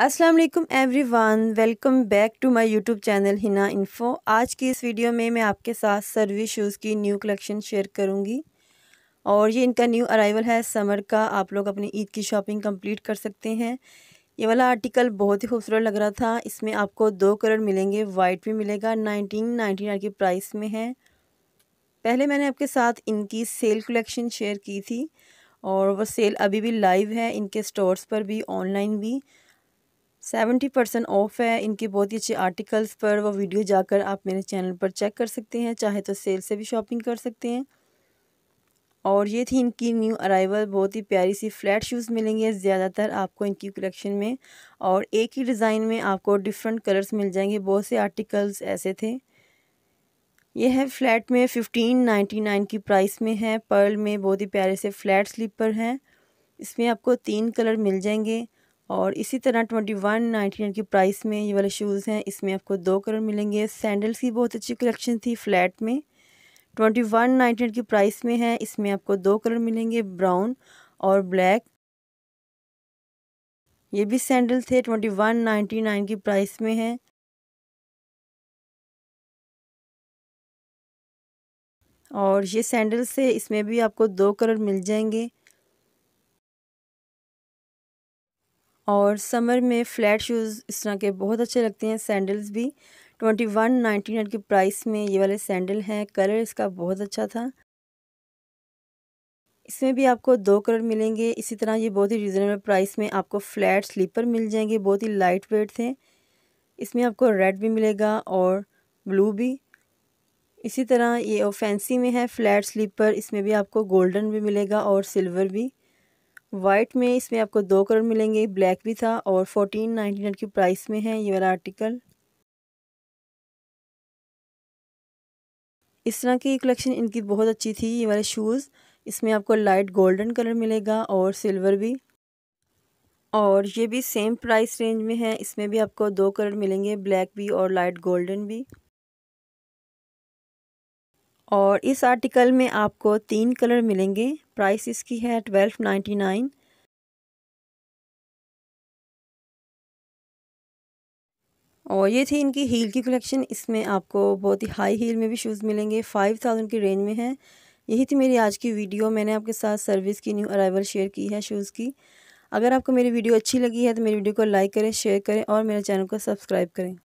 अस्सलाम वालेकुम everyone welcome back to my YouTube channel Hina info आज की इस वीडियो में मैं आपके साथ सर्विस शूज़ की न्यू कलेक्शन शेयर करूंगी और ये इनका न्यू अराइवल है समर का आप लोग अपनी ईद की शॉपिंग कंप्लीट कर सकते हैं ये वाला आर्टिकल बहुत ही खूबसूरत लग रहा था इसमें आपको दो कलर मिलेंगे वाइट भी मिलेगा नाइनटीन नाइनटी की प्राइस में है पहले मैंने आपके साथ इनकी सेल कलेक्शन शेयर की थी और वो सेल अभी भी लाइव है इनके स्टोर्स पर भी ऑनलाइन भी सेवेंटी परसेंट ऑफ है इनके बहुत ही अच्छे आर्टिकल्स पर वो वीडियो जाकर आप मेरे चैनल पर चेक कर सकते हैं चाहे तो सेल से भी शॉपिंग कर सकते हैं और ये थी इनकी न्यू अराइवल बहुत ही प्यारी सी फ्लैट शूज़ मिलेंगे ज़्यादातर आपको इनकी कलेक्शन में और एक ही डिज़ाइन में आपको डिफरेंट कलर्स मिल जाएंगे बहुत से आर्टिकल्स ऐसे थे ये है फ्लैट में फिफ्टीन नाइन्टी नाइन की प्राइस में है पर्ल में बहुत ही प्यारे से फ्लैट स्लीपर हैं इसमें आपको तीन कलर मिल जाएंगे और इसी तरह ट्वेंटी वन नाइन्टी नाइन की प्राइस में ये वाले शूज़ हैं इसमें आपको दो कलर मिलेंगे सैंडल्स की बहुत अच्छी कलेक्शन थी फ्लैट में ट्वेंटी वन नाइन्टी नाइन की प्राइस में है इसमें आपको दो कलर मिलेंगे ब्राउन और ब्लैक ये भी सैंडल थे ट्वेंटी वन नाइन्टी नाइन की प्राइस में है और ये सैंडल्स है इसमें भी आपको दो कलर मिल जाएंगे और समर में फ़्लैट शूज़ इस तरह के बहुत अच्छे लगते हैं सैंडल्स भी ट्वेंटी वन नाइन्टी नाइन के प्राइस में ये वाले सैंडल हैं कलर इसका बहुत अच्छा था इसमें भी आपको दो कलर मिलेंगे इसी तरह ये बहुत ही रिजनेबल प्राइस में आपको फ्लैट स्लीपर मिल जाएंगे बहुत ही लाइट वेट थे इसमें आपको रेड भी मिलेगा और ब्लू भी इसी तरह ये और फैंसी में है फ्लैट स्लीपर इसमें भी आपको गोल्डन भी मिलेगा और सिल्वर भी वाइट में इसमें आपको दो कलर मिलेंगे ब्लैक भी था और फोर्टीन नाइन्टी नाइन की प्राइस में है ये वाला आर्टिकल इस तरह की कलेक्शन इनकी बहुत अच्छी थी ये वाले शूज़ इसमें आपको लाइट गोल्डन कलर मिलेगा और सिल्वर भी और ये भी सेम प्राइस रेंज में है इसमें भी आपको दो कलर मिलेंगे ब्लैक भी और लाइट गोल्डन भी और इस आर्टिकल में आपको तीन कलर मिलेंगे प्राइस इसकी है ट्वेल्व नाइन्टी नाइन और ये थी इनकी हील की कलेक्शन इसमें आपको बहुत ही हाई हील में भी शूज़ मिलेंगे फ़ाइव थाउजेंड की रेंज में है यही थी मेरी आज की वीडियो मैंने आपके साथ सर्विस की न्यू अराइवल शेयर की है शूज़ की अगर आपको मेरी वीडियो अच्छी लगी है तो मेरी वीडियो को लाइक करें शेयर करें और मेरे चैनल को सब्सक्राइब करें